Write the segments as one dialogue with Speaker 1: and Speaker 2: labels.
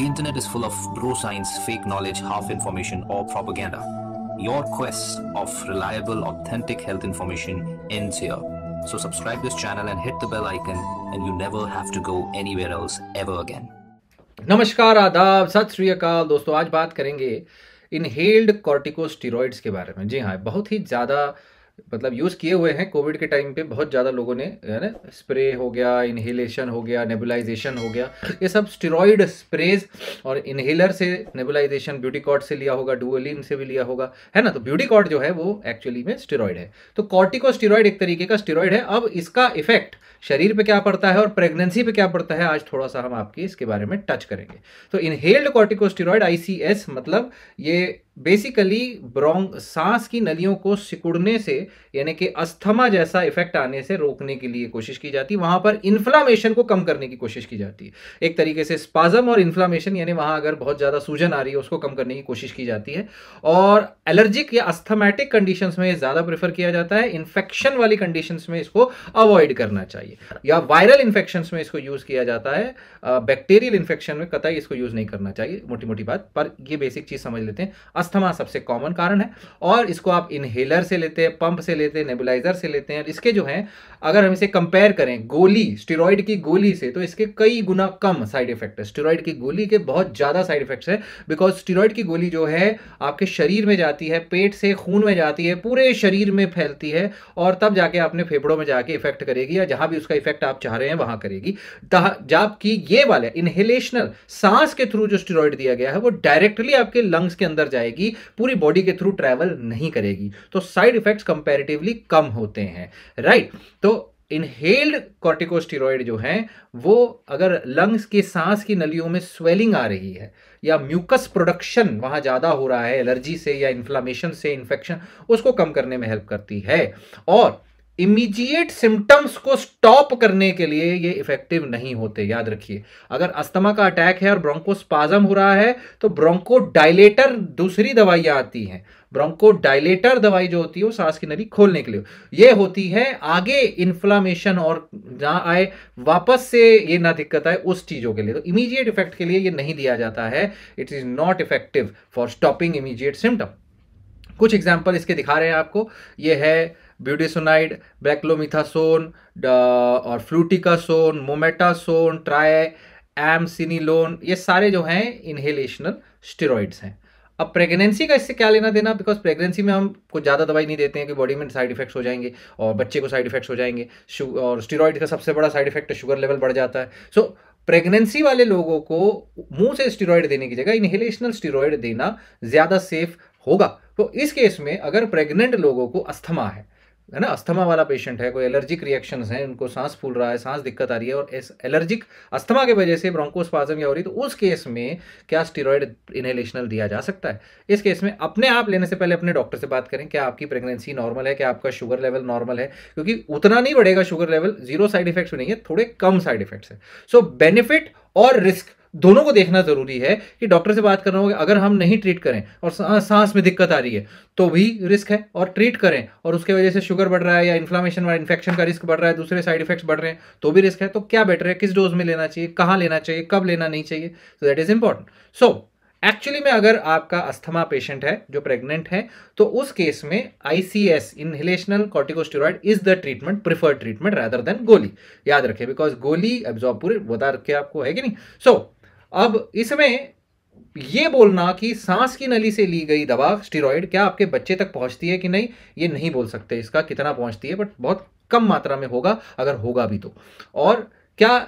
Speaker 1: The internet is full of bro science, fake knowledge, half information, or propaganda. Your quest of reliable, authentic health information ends here. So subscribe this channel and hit the bell icon, and you never have to go anywhere else ever again. नमस्कार आदाब सत श्री अकाल दोस्तों आज बात करेंगे inhaled corticosteroids के बारे में जी हाँ बहुत ही ज़्यादा मतलब यूज़ किए हुए हैं कोविड के टाइम पे बहुत ज़्यादा लोगों ने है ना स्प्रे हो गया इनहेलेशन हो गया नेबुलाइजेशन हो गया ये सब स्टेरॉइड स्प्रेज और इन्हेलर से नेबुलाइजेशन ब्यूटी कॉट से लिया होगा डुअलिन से भी लिया होगा है ना तो ब्यूटी कॉट जो है वो एक्चुअली में स्टेरॉइड है तो कॉर्टिकोस्टेरॉइड एक तरीके का स्टेरॉइड है अब इसका इफेक्ट शरीर पे क्या पड़ता है और प्रेगनेंसी पे क्या पड़ता है आज थोड़ा सा हम आपकी इसके बारे में टच करेंगे तो इनहेल्ड कॉर्टिकोस्टेरॉइड आईसीएस मतलब ये बेसिकली ब्रोंग सांस की नलियों को सिकुड़ने से यानी कि अस्थमा जैसा इफेक्ट आने से रोकने के लिए कोशिश की जाती है वहां पर इन्फ्लामेशन को कम करने की कोशिश की जाती है एक तरीके से स्पाजम और इन्फ्लामेशन यानी वहां अगर बहुत ज़्यादा सूजन आ रही है उसको कम करने की कोशिश की जाती है और एलर्जिक या अस्थमेटिक कंडीशंस में ज़्यादा प्रेफर किया जाता है इन्फेक्शन वाली कंडीशन में इसको अवॉइड करना चाहिए या वायरल इन्फेक्शन में इसको यूज़ किया जाता है बैक्टीरियल इन्फेक्शन में कतई इसको यूज़ नहीं करना चाहिए मोटी मोटी बात पर यह बेसिक चीज़ समझ लेते हैं अस्थमा सबसे कॉमन कारण है और इसको आप इनहेलर से लेते हैं पंप से लेते हैं नेबुलाइजर से लेते हैं इसके जो है अगर हम इसे कंपेयर करें गोली स्टेरॉइड की गोली से तो इसके कई गुना कम साइड इफेक्ट है स्टेरॉइड की गोली के बहुत ज़्यादा साइड इफेक्ट है बिकॉज स्टेरॉइड की गोली जो है आपके शरीर में जाती है पेट से खून में जाती है पूरे शरीर में फैलती है और तब जाके अपने फेफड़ों में जाके इफेक्ट करेगी या जहां भी उसका इफेक्ट आप चाह रहे हैं वहां करेगी जबकि ये वाले इनहेलेशनल सांस के थ्रू जो स्टेरॉइड दिया गया है वो डायरेक्टली आपके लंग्स के अंदर जाएगी जाएगी पूरी बॉडी के थ्रू ट्रैवल नहीं करेगी तो साइड इफेक्ट्स कंपेरेटिवली कम होते हैं राइट तो इनहेल्ड कॉर्टिकोस्टेरॉयड जो हैं वो अगर लंग्स के सांस की नलियों में स्वेलिंग आ रही है या म्यूकस प्रोडक्शन वहाँ ज़्यादा हो रहा है एलर्जी से या इन्फ्लामेशन से इन्फेक्शन उसको कम करने में हेल्प करती है और इमीजिएट सिम्टम्स को स्टॉप करने के लिए ये इफेक्टिव नहीं होते याद रखिए अगर अस्थमा का अटैक है और ब्रोंको स्पाजम हो रहा है तो ब्रोंको डायलेटर दूसरी दवाइयां आती हैं ब्रोंको डायलेटर दवाई जो होती है वो सांस की नली खोलने के लिए ये होती है आगे इन्फ्लामेशन और ना आए वापस से ये ना दिक्कत आए उस चीज़ों के लिए तो इमीजिएट इफेक्ट के लिए ये नहीं दिया जाता है it is not effective for stopping immediate symptom कुछ एग्जाम्पल इसके दिखा रहे हैं आपको ये है ब्यूडिसोनाइड ब्रैक्लोमिथासोन और फ्लूटिकासोन मोमेटासोन एम एमसिनिलोन ये सारे जो हैं इनहेलेशनल स्टेरॉइड्स हैं अब प्रेगनेंसी का इससे क्या लेना देना बिकॉज प्रेगनेंसी में हम कुछ ज़्यादा दवाई नहीं देते हैं कि बॉडी में साइड इफेक्ट्स हो जाएंगे और बच्चे को साइड इफेक्ट्स हो जाएंगे और स्टेरॉइड का सबसे बड़ा साइड इफेक्ट शुगर लेवल बढ़ जाता है सो प्रेगनेंसी वाले लोगों को मुंह से स्टीरॉयड देने की जगह इनहेलेशनल स्टीरॉयड देना ज़्यादा सेफ होगा तो इस केस में अगर प्रेग्नेंट लोगों को अस्थमा है है ना अस्थमा वाला पेशेंट है कोई एलर्जिक रिएक्शन है उनको सांस फूल रहा है सांस दिक्कत आ रही है और इस एलर्जिक अस्थमा की वजह से ब्रोंकोस्पाजम या हो रही तो उस केस में क्या स्टीरोयड इनहेलेशनल दिया जा सकता है इस केस में अपने आप लेने से पहले अपने डॉक्टर से बात करें क्या आपकी प्रेगनेंसी नॉर्मल है क्या आपका शुगर लेवल नॉर्मल है क्योंकि उतना नहीं बढ़ेगा sugar level zero side effects नहीं है थोड़े कम साइड इफेक्ट्स है सो बेनिफिट और रिस्क दोनों को देखना ज़रूरी है कि डॉक्टर से बात करना होगा अगर हम नहीं ट्रीट करें और सांस में दिक्कत आ रही है तो भी रिस्क है और ट्रीट करें और उसके वजह से शुगर बढ़ रहा है या इन्फ्लामेशन वाला इन्फेक्शन का रिस्क बढ़ रहा है दूसरे साइड इफेक्ट्स बढ़ रहे हैं तो भी रिस्क है तो क्या बेटर है किस डोज में लेना चाहिए कहाँ लेना चाहिए कब लेना नहीं चाहिए so that is important so actually में अगर आपका अस्थमा पेशेंट है जो प्रेग्नेंट है तो उस केस में ICS inhalational corticosteroid is the treatment preferred treatment rather than गोली याद रखें बिकॉज गोली एब्जॉर्ब पूरे बता रखे आपको है कि नहीं सो so, अब इसमें ये बोलना कि सांस की नली से ली गई दवा स्टीरॉयड क्या आपके बच्चे तक पहुंचती है कि नहीं ये नहीं बोल सकते इसका कितना पहुंचती है बट बहुत कम मात्रा में होगा अगर होगा भी तो और क्या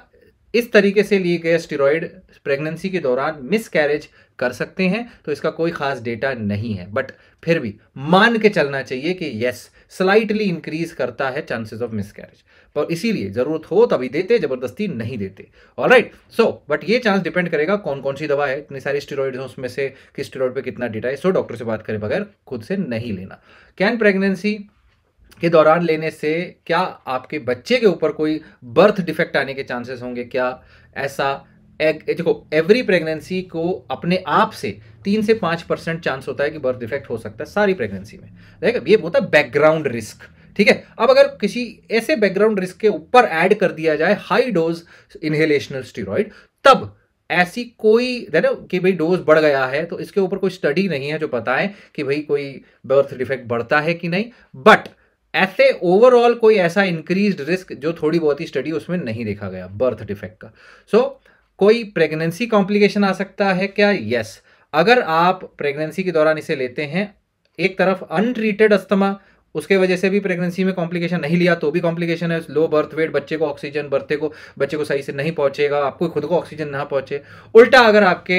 Speaker 1: इस तरीके से लिए गए स्टेरॉयड प्रेगनेंसी के दौरान मिसकैरेज कर सकते हैं तो इसका कोई खास डेटा नहीं है बट फिर भी मान के चलना चाहिए कि यस स्लाइटली इंक्रीज करता है चांसेस ऑफ मिसकैरेज पर इसीलिए जरूरत हो तभी देते जबरदस्ती नहीं देते ऑलराइट सो बट ये चांस डिपेंड करेगा कौन कौन सी दवा है इतनी सारी स्टेरॉइड हैं उसमें से किस स्टेरॉइड पे कितना डेटा है सो डॉक्टर से बात करें बगैर खुद से नहीं लेना कैन प्रेगनेंसी के दौरान लेने से क्या आपके बच्चे के ऊपर कोई बर्थ डिफेक्ट आने के चांसेस होंगे क्या ऐसा एग देखो एवरी प्रेगनेंसी को अपने आप से तीन से पाँच परसेंट चांस होता है कि बर्थ डिफेक्ट हो सकता है सारी प्रेगनेंसी में देख ये होता है बैकग्राउंड रिस्क ठीक है अब अगर किसी ऐसे बैकग्राउंड रिस्क के ऊपर ऐड कर दिया जाए हाई डोज इनहेलेशनल स्टीरोइड तब ऐसी कोई ना कि भाई डोज बढ़ गया है तो इसके ऊपर कोई स्टडी नहीं है जो बताएं कि भाई कोई बर्थ डिफेक्ट बढ़ता है कि नहीं बट ऐसे ओवरऑल कोई ऐसा इंक्रीज रिस्क जो थोड़ी बहुत ही स्टडी उसमें नहीं देखा गया बर्थ डिफेक्ट का सो so, कोई प्रेगनेंसी कॉम्प्लिकेशन आ सकता है क्या यस yes. अगर आप प्रेगनेंसी के दौरान इसे लेते हैं एक तरफ अनट्रीटेड अस्थमा उसके वजह से भी प्रेगनेंसी में कॉम्प्लिकेशन नहीं लिया तो भी कॉम्प्लिकेशन है लो बर्थ वेट बच्चे को ऑक्सीजन बर्थे को बच्चे को सही से नहीं पहुंचेगा आपको खुद को ऑक्सीजन ना पहुंचे उल्टा अगर आपके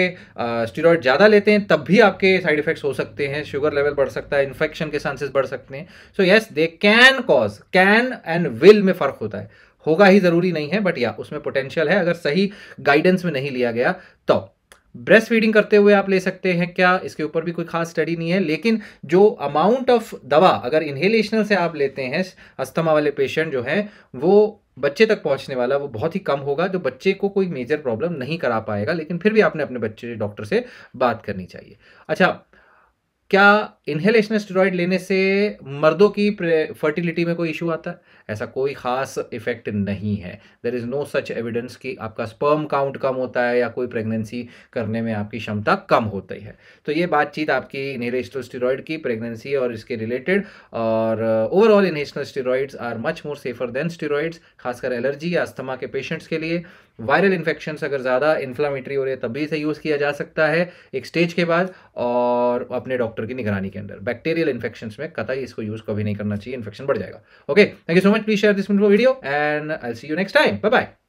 Speaker 1: स्टीरॉयड ज़्यादा लेते हैं तब भी आपके साइड इफेक्ट्स हो सकते हैं शुगर लेवल बढ़ सकता है इन्फेक्शन के चांसेस बढ़ सकते हैं so yes they can cause can and will में फ़र्क होता है होगा ही ज़रूरी नहीं है बट या उसमें पोटेंशियल है अगर सही गाइडेंस में नहीं लिया गया तो ब्रेस्ट फीडिंग करते हुए आप ले सकते हैं क्या इसके ऊपर भी कोई खास स्टडी नहीं है लेकिन जो अमाउंट ऑफ दवा अगर इन्हेलेशनल से आप लेते हैं अस्थमा वाले पेशेंट जो हैं वो बच्चे तक पहुंचने वाला वो बहुत ही कम होगा जो बच्चे को कोई मेजर प्रॉब्लम नहीं करा पाएगा लेकिन फिर भी आपने अपने बच्चे डॉक्टर से बात करनी चाहिए अच्छा क्या इन्हेलेशन स्टेरॉयड लेने से मर्दों की फर्टिलिटी में कोई इशू आता है ऐसा कोई ख़ास इफेक्ट नहीं है there is no such evidence कि आपका स्पर्म काउंट कम होता है या कोई प्रेगनेंसी करने में आपकी क्षमता कम होती है तो ये बातचीत आपकी इन्हेलेशनल स्टेरॉयड की प्रेगनेंसी और इसके रिलेटेड और overall inhalational steroids are much more safer than steroids खासकर एलर्जी या अस्थमा के पेशेंट्स के लिए वायरल इन्फेक्शन अगर ज़्यादा इन्फ्लामेटरी हो रही है तब भी इसे यूज़ किया जा सकता है एक स्टेज के बाद और अपने डॉक्टर की निगरानी के अंदर बैक्टीरियल इन्फेक्शन में कतई इसको यूज़ कभी नहीं करना चाहिए इन्फेक्शन बढ़ जाएगा okay thank you so much please share this video and I see you next time bye bye